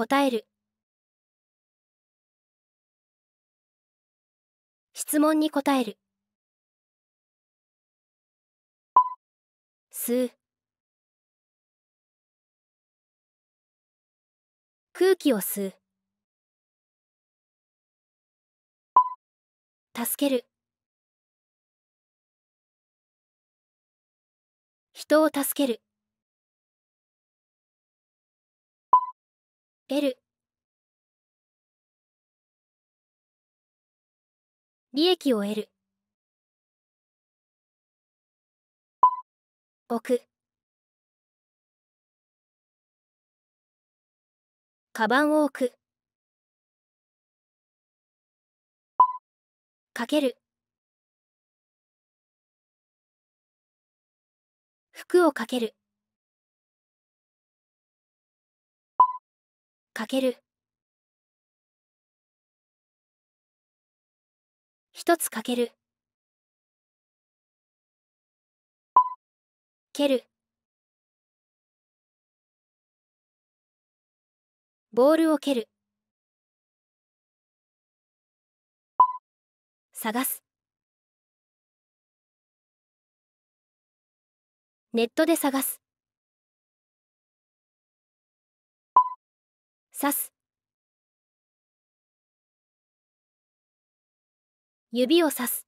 答える質問に答える吸う空気を吸う助ける人を助けるベ利益を得る置くカバンを置くかける服をかけるかける一つかける蹴るボールを蹴る探すネットで探す刺す指を刺す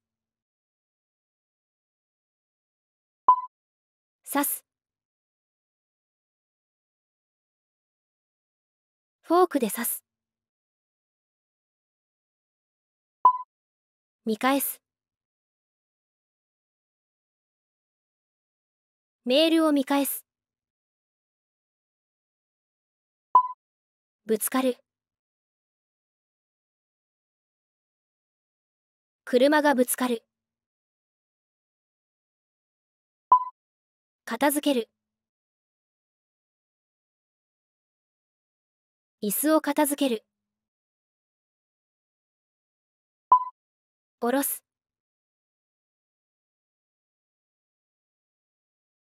刺すフォークで刺す見返すメールを見返すぶつかる車がぶつかる片付ける椅子を片付ける下ろす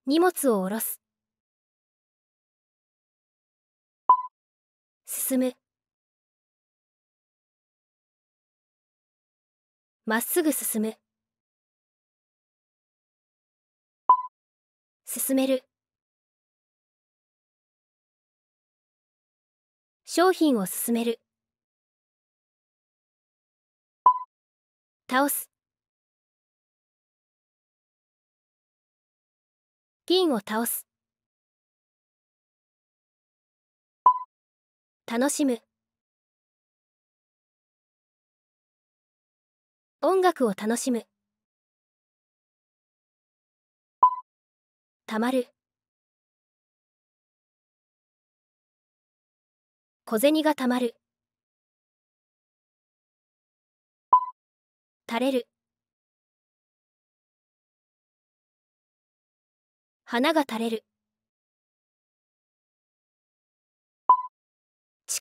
荷物を下ろす進むまっすぐ進む進める商品を進める倒すピを倒す楽しむ音楽を楽しむたまる小銭がたまる垂れる花が垂れる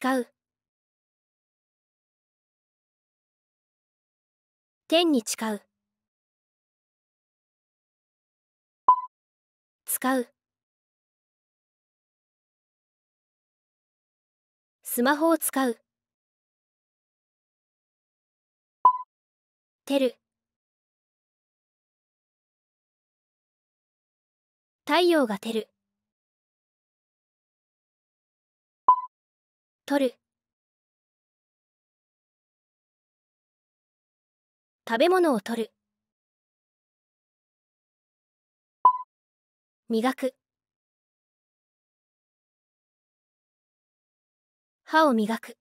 誓う天に誓う使うスマホを使うてる太陽が照る取る食べ物を取る磨く歯を磨く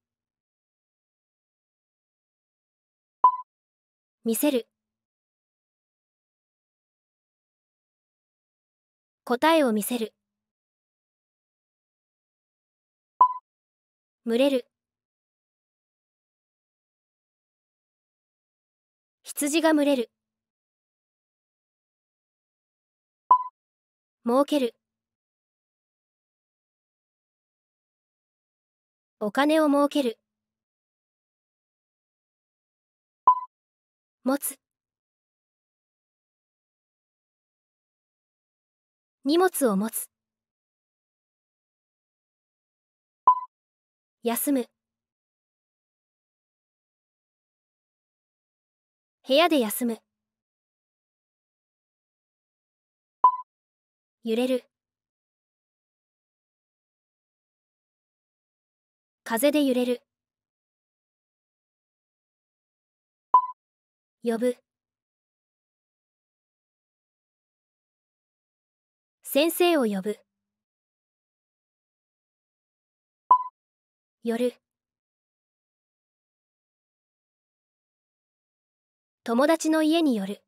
見せる答えを見せる群れる羊が群れる儲けるお金を儲ける持つ荷物を持つ休む部屋で休む揺れる風で揺れる呼ぶ先生を呼ぶ夜友達の家に寄る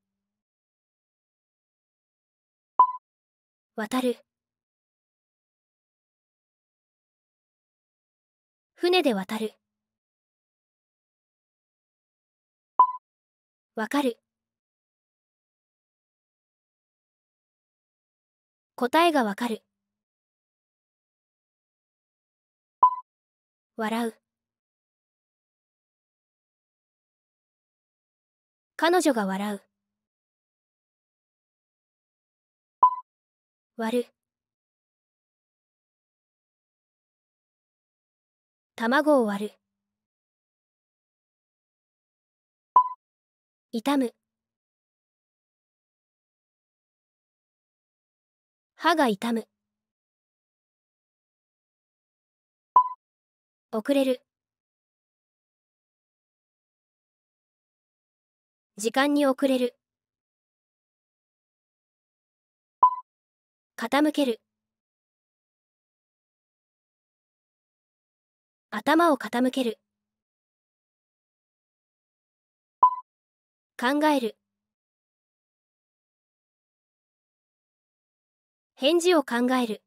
渡る船で渡るわかる答えがわかる笑う彼女が笑う割る卵を割る痛む歯が痛む遅れる。時間に遅れる。傾ける。頭を傾ける。考える。返事を考える。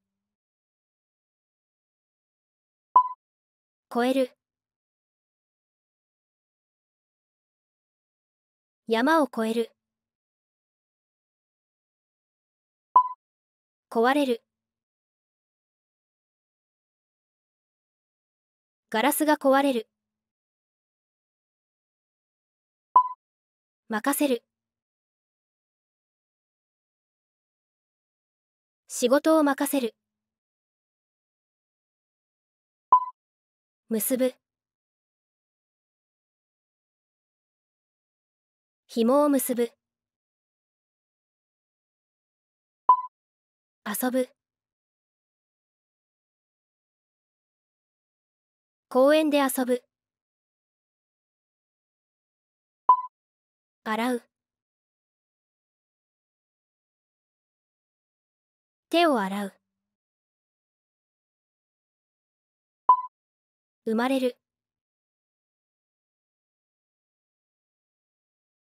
超える山を越える壊れるガラスが壊れる任せる仕事を任せる結ぶ紐を結ぶ遊ぶ公園で遊ぶ洗う手を洗う生まれる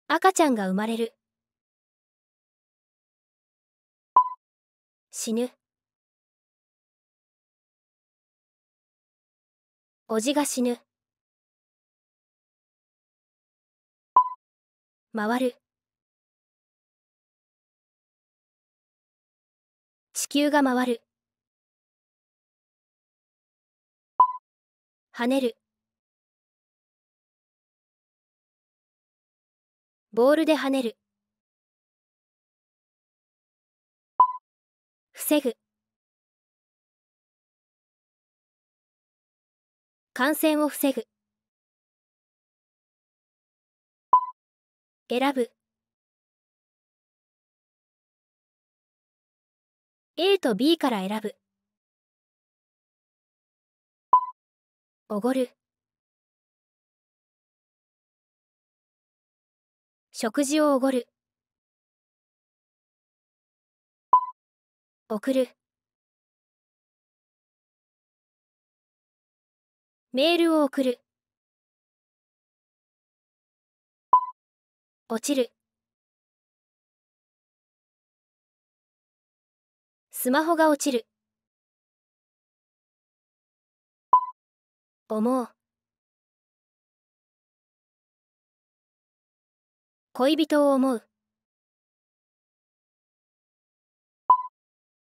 赤ちゃんが生まれる死ぬおじが死ぬ回る地球が回る跳ねるボールで跳ねる防ぐ感染を防ぐ選ぶ A と B から選ぶおごる。食事をおごる。送る。メールを送る。落ちる。スマホが落ちる。思う恋人を思う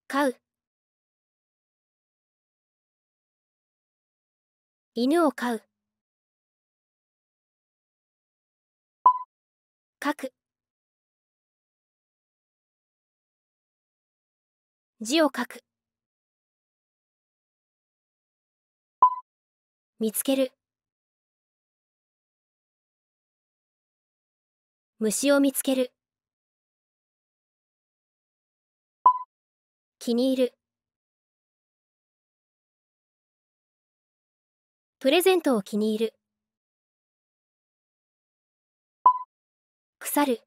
飼う犬を飼う書く字を書く見つける虫を見つける気に入るプレゼントを気に入る腐る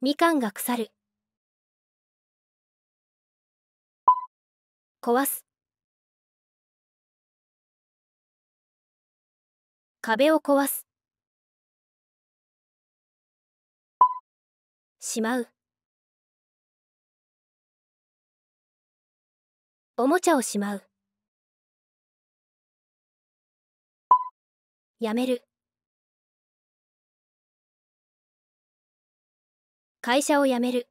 みかんが腐る壊す壁を壊すしまうおもちゃをしまうやめる会社を辞める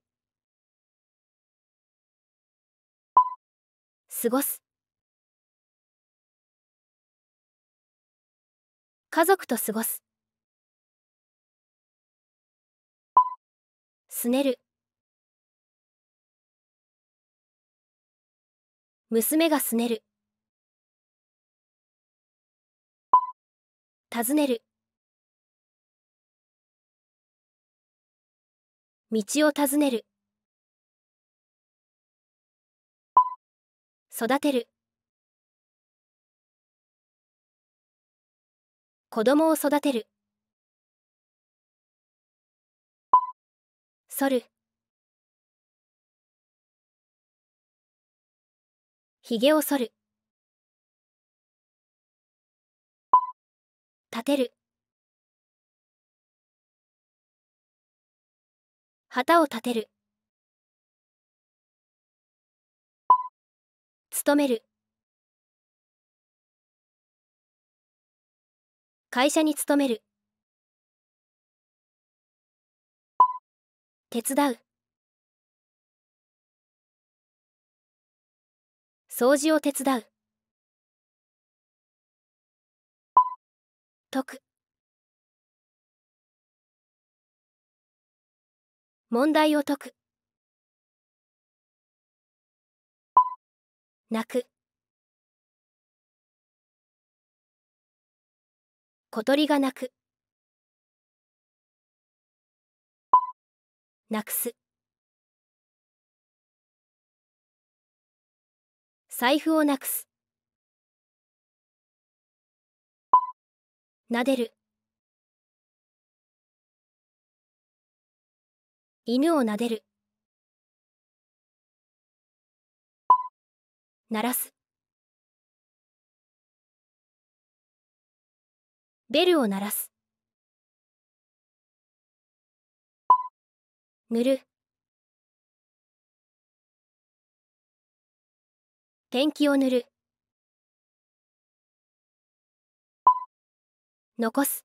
過ごす家族と過ごすすねる娘がすねる尋ねる道を尋ねる育てる子供を育てる剃るひげを剃る立てる旗を立てるめる会社に勤める手伝う掃除を手伝う解く問題を解く泣く小鳥が鳴く泣くす財布をなくす撫でる犬を撫でる鳴らすベルを鳴らす塗るペンキを塗る残す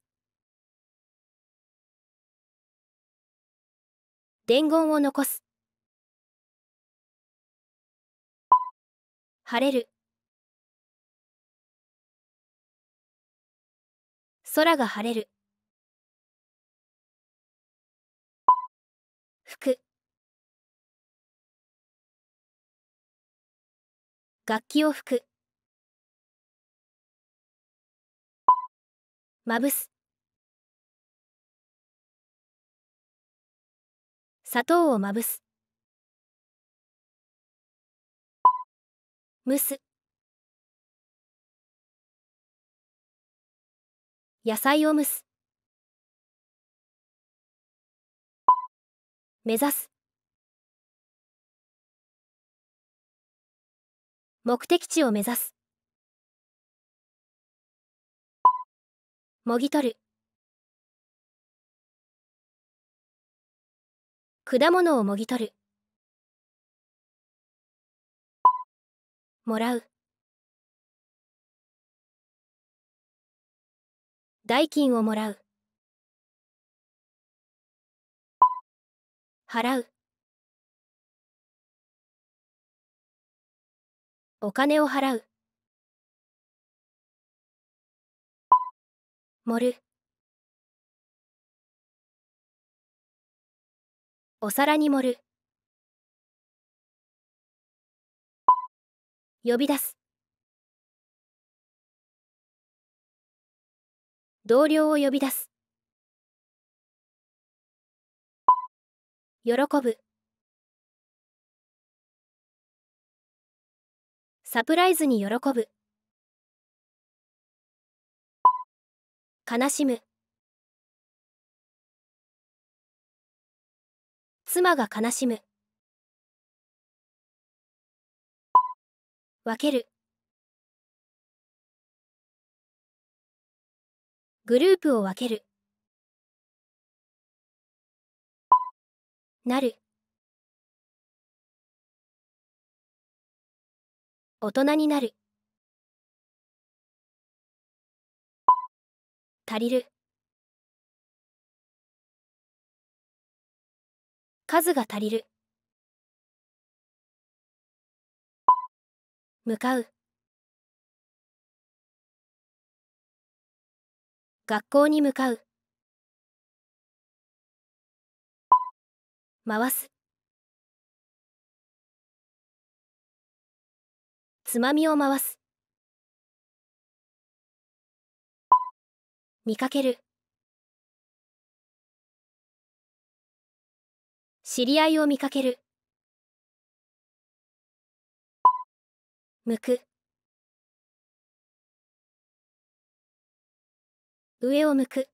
伝言を残す晴れる。空が晴れる。服。楽器を吹く。まぶす。砂糖をまぶす。むす野菜を蒸す目指す目的地を目指すもぎ取る果物をもぎ取るもらう代金をもらう払うお金を払う盛るお皿に盛る呼び出す同僚を呼び出す喜ぶサプライズに喜ぶ悲しむ妻が悲しむ分けるグループを分けるなる大人になる足りる数が足りる向かう学校に向かう回すつまみを回す見かける知り合いを見かけるむく上を向く